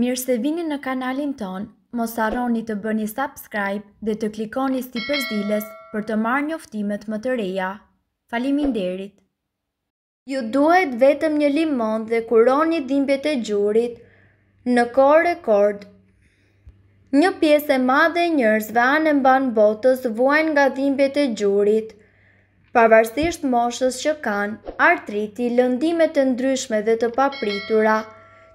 Mirë se vini në kanalin ton, mos arroni të bëni subscribe dhe të klikoni sti përzilës për të marrë njoftimet më të reja. Falimin derit! Ju duhet vetëm një limon dhe kuroni dhimbjet e gjurit në e rekord. Një piesë e madhe njërzve anë mban botës vuajnë nga dhimbjet e gjurit, pavarësisht moshës që kanë, artriti, lëndimet të ndryshme dhe të papritura,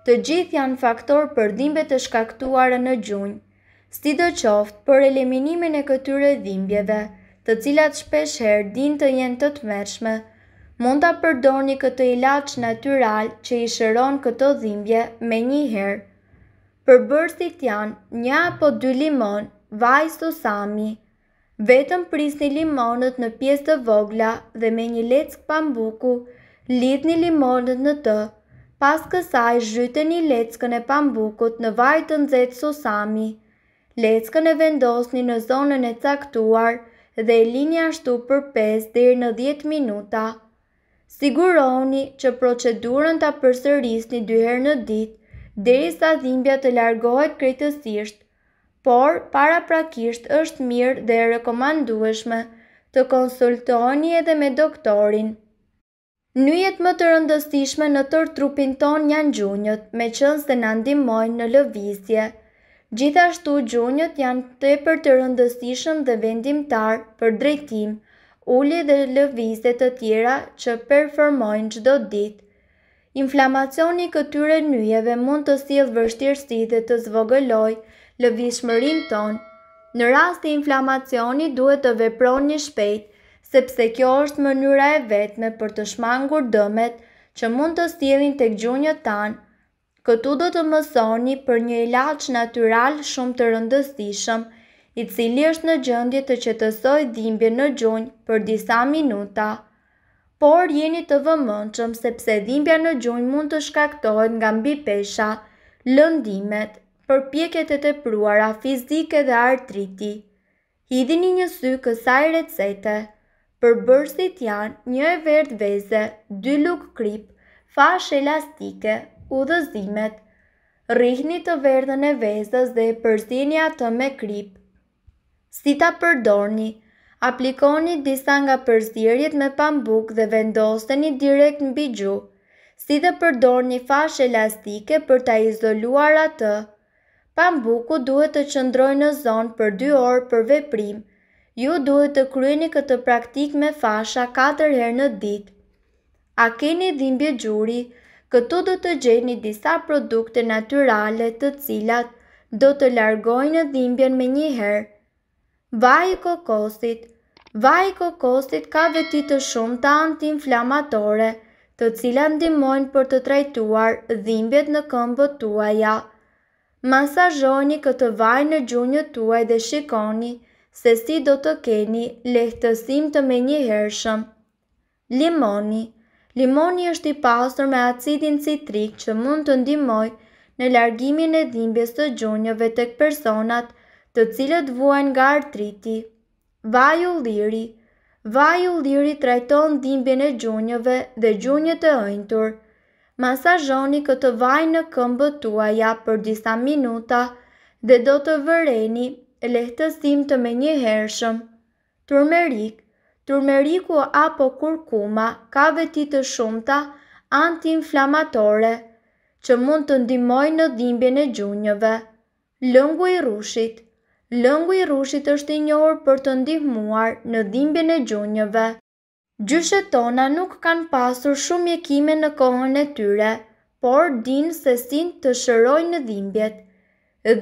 të gjithë janë faktor për dhimbje të shkaktuara në gjunjë. Si qoftë, për eliminimin e këtyre dhimbjeve, të cilat shpesh herë din të jenë të të mërshme, mund të përdoni këtë ilaq natural që i shëron këto dhimbje me një herë. Për bërstit janë një apo dy limon, vaj së sami, vetëm prisni limonët në pjesë të vogla dhe me një leckë pambuku, lidhni limonët në të, Pas kësaj zhytë një leckën e pambukut në vajtën zetë susami. Leckën e vendosni në zonën e caktuar dhe e linja shtu për 5 dhe në 10 minuta. Siguroni që procedurën të përsëris një dyher në dit, i sa dhimbja të largohet kretësisht, por para prakisht është mirë dhe rekomandueshme të konsultoni edhe me doktorin. Njët më të rëndësishme në tërë trupin ton janë gjunjët, me qënë se në në lëvizje. Gjithashtu gjunjët janë të e për të rëndësishëm dhe vendimtar për drejtim, ullje dhe lëvizje të tjera që performojnë gjdo ditë. Inflamacioni këtyre njëve mund të sjellë vështirësi dhe të zvogëloj lëvishmërin ton. Në rast të inflamacioni duhet të veproni shpejtë, sepse kjo është mënyra e vetme për të shmangur dëmet që mund të stilin të gjunjët tanë. Këtu do të mësoni për një ilaq natural shumë të rëndësishëm, i cili është në gjëndje të qetësoj dhimbje në gjunjë për disa minuta. Por jeni të vëmënqëm sepse dhimbja në gjunjë mund të shkaktohet nga mbi pesha, lëndimet, përpjeket e të pruara fizike dhe artriti. Hidhini një sy kësaj recete. Për bërësit janë një e vertë veze, dy luk krip, fash elastike, udhëzimet, rihni të verdhën e vezës dhe përzini atë me krip. Si ta përdorni, aplikoni disa nga përzirjet me pambuk dhe vendosteni direkt në bigju, si dhe përdorni fash elastike për ta izoluar atë. Pambuku duhet të qëndroj në zonë për 2 orë për veprim, ju duhet të kryeni këtë praktik me fasha 4 herë në ditë. A keni dhimbje gjuri? Këtu do të gjeni disa produkte natyrale të cilat do të largojnë dhimbjen me një herë. Vaj i kokosit Vaj i kokosit ka veti të shumë të antiinflamatore, të cilat ndimojnë për të trajtuar dhimbjet në këmbët tuaja. Masazhoni këtë vaj në gjunjët tuaj dhe shikoni se si do të keni lehtësim të me një hershëm. Limoni Limoni është i pasur me acidin citrik që mund të ndimoj në largimin e dhimbjes të gjunjëve të personat të cilët vuajnë nga artriti. Vaj u liri Vaj u liri trajton dhimbjen e gjunjëve dhe gjunjët e ëjntur. Masazhoni këtë vaj në këmbët tuaja për disa minuta dhe do të vëreni e lehtësim të me një hershëm. Turmerik, turmeriku apo kurkuma ka veti të shumta antiinflamatore që mund të ndimoj në dhimbjen e gjunjëve. Lëngu i rushit Lëngu i rushit është i njohur për të ndihmuar në dhimbjen e gjunjëve. Gjyshet tona nuk kanë pasur shumë mjekime në kohën e tyre, por din se sin të shërojnë në dhimbjet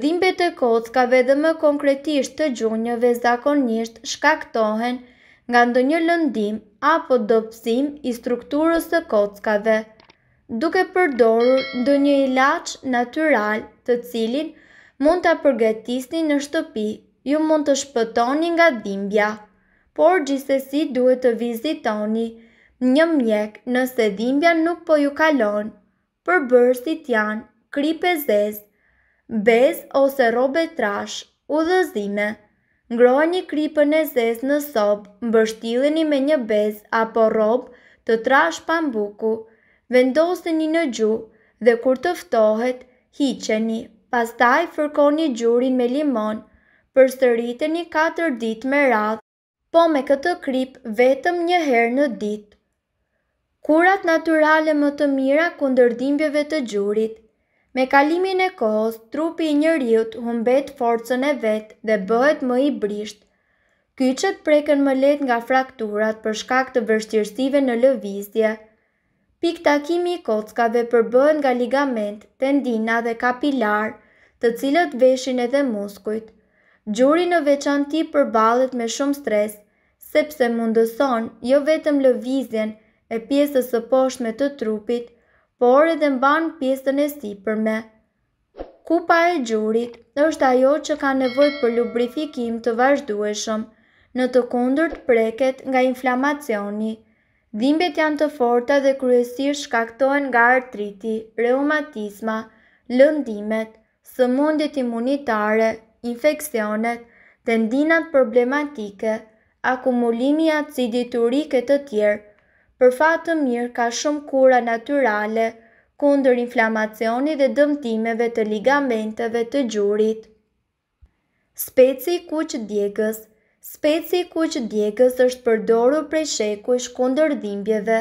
dhimbe të kockave dhe më konkretisht të gjunjëve zakonisht shkaktohen nga ndonjë lëndim apo dopsim i strukturës të kockave, duke përdorur ndonjë ilaç natyral të cilin mund të përgatisni në shtëpi, ju mund të shpëtoni nga dhimbja, por gjithsesi duhet të vizitoni një mjek nëse dhimbja nuk po ju kalon, përbërësit janë kripe zezë, bez ose robe trash, udhëzime. një kripën e zezë në sobë, i me një bez apo robë të trash pambuku, mbuku, vendoseni në gju dhe kur të ftohet, hiqeni, pastaj fërkoni gjurin me limon, përstëriteni 4 dit me radhë, po me këtë krip vetëm një herë në ditë. Kurat naturale më të mira kundër dhimbjeve të gjurit – Me kalimin e kohës, trupi i njëriut humbet forcën e vetë dhe bëhet më i brisht. Kyqet preken më let nga frakturat për shkak të vështirësive në lëvizje. Pik takimi i kockave përbëhen nga ligament, tendina dhe kapilar, të cilët veshin edhe muskujt. Gjuri në veçanti përbalet me shumë stres, sepse mundëson jo vetëm lëvizjen e pjesës së poshtme të trupit, por edhe mban pjesën e sipërme. Kupa e gjurit është ajo që ka nevoj për lubrifikim të vazhdueshëm, në të kundur të preket nga inflamacioni. Dhimbjet janë të forta dhe kryesir shkaktohen nga artriti, reumatisma, lëndimet, sëmundit imunitare, infekcionet, tendinat problematike, akumulimi acidit urike të tjerë, për fatë të mirë ka shumë kura naturale kundër inflamacioni dhe dëmtimeve të ligamenteve të gjurit. Speci i kuq djegës Speci i kuq djegës është përdoru prej shekush kundër dhimbjeve.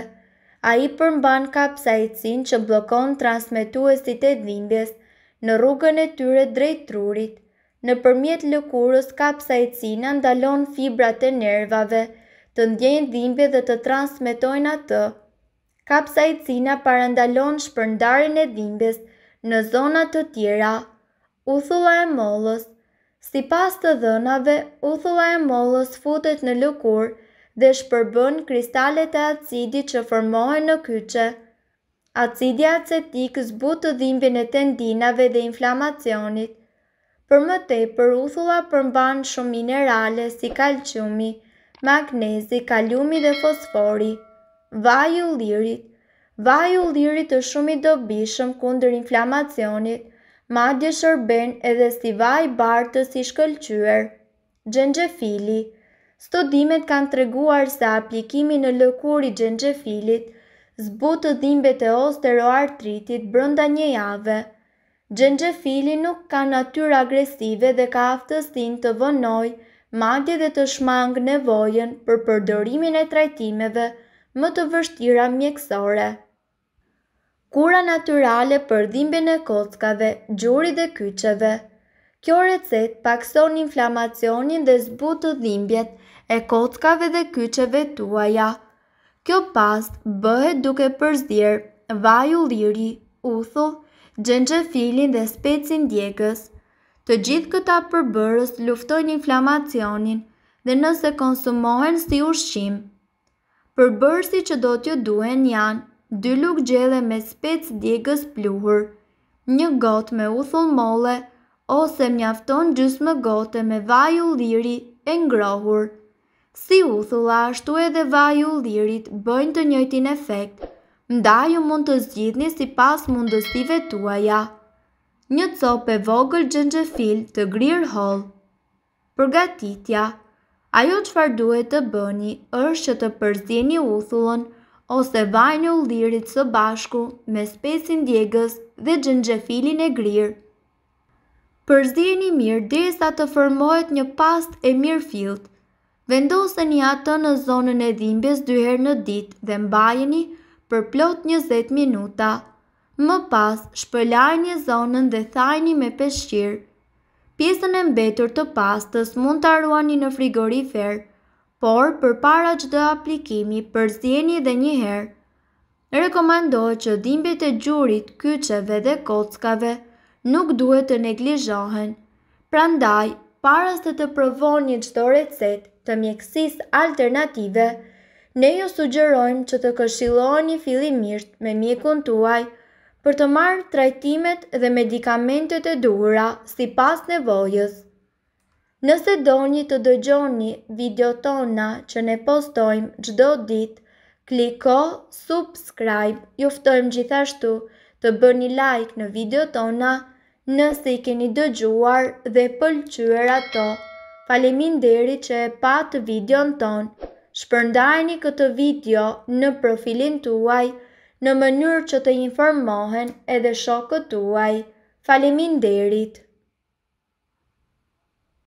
A i përmban kapsaicin që blokon transmituesit e dhimbjes në rrugën e tyre drejt trurit. Në përmjet lëkurës kapsaicina ndalon fibrat e nervave, të ndjejnë dhimbje dhe të transmitojnë atë. Kapsa i cina parandalon shpërndarin e dhimbjes në zonat të tjera, uthula e molës. Si pas të dhënave, uthula e molës futet në lukur dhe shpërbën kristalet e acidi që formohen në kyqe. Acidi acetik zbut të dhimbje në tendinave dhe inflamacionit. Për mëtej, për uthula përmban shumë minerale si kalqumi, magnezi, kaliumi dhe fosfori. Vaju lirit u lirit është shumë i dobishëm kundër inflamacionit, madje shërben edhe si vaj bartës i shkëlqyer. Gjengjefili Studimet kanë të reguar se aplikimi në lëkuri gjengjefilit zbut të dhimbe të osteroartritit brënda një jave. Gjengjefili nuk ka natyra agresive dhe ka aftësin të vënojë madje dhe të shmangë nevojen për përdorimin e trajtimeve më të vështira mjekësore. Kura naturale për dhimbjen e kockave, gjuri dhe kyçeve. Kjo recet pakson inflamacionin dhe zbut të dhimbjet e kockave dhe kyçeve tuaja. Kjo past bëhet duke përzier vaj ulliri, uthull, gjenxhefilin dhe specin djegës. Të gjithë këta përbërës luftojnë inflamacionin dhe nëse konsumohen si ushqim. Përbërësi që do t'ju duhen janë dy lukë gjele me spec digës pluhur, një gotë me uthull mole ose mjafton gjysë më gotë me vaj u liri e ngrohur. Si uthulla ashtu edhe vaj u lirit bëjnë të njëjtin efekt, ju mund të zgjidhni si pas mundësive tuaja. ja një copë e vogël gjengjefil të grirë hol. Përgatitja Ajo që farë duhet të bëni është që të përzini uthullën ose vajnë u lirit së bashku me spesin djegës dhe gjëngjefilin e grirë. Përzini mirë dhe sa të formohet një past e mirë filt. Vendoseni atë në zonën e dhimbjes dyherë në ditë dhe mbajeni për plot 20 minuta. Më pas, shpëlar një zonën dhe thajni me peshqir. Pjesën e mbetur të pastës mund të arruani në frigorifer, por për para dhe aplikimi për zjeni dhe njëherë. Rekomandohet që dhimbjet e gjurit, kyqeve dhe kockave nuk duhet të neglizhohen. Prandaj, para se të provoni çdo recet të mjekësisë alternative, ne ju sugjerojmë që të këshilloheni fillimisht me mjekun tuaj, për të marrë trajtimet dhe medikamentet e duhura si pas nevojës. Nëse do një të dëgjoni video tona që ne postojmë gjdo ditë, kliko subscribe, juftojmë gjithashtu të bëni like në video tona nëse i keni dëgjuar dhe pëlqyër ato. Falemin deri që e patë video në tonë, shpërndajni këtë video në profilin tuaj në mënyrë që të informohen edhe shokët tuaj. Falimin derit!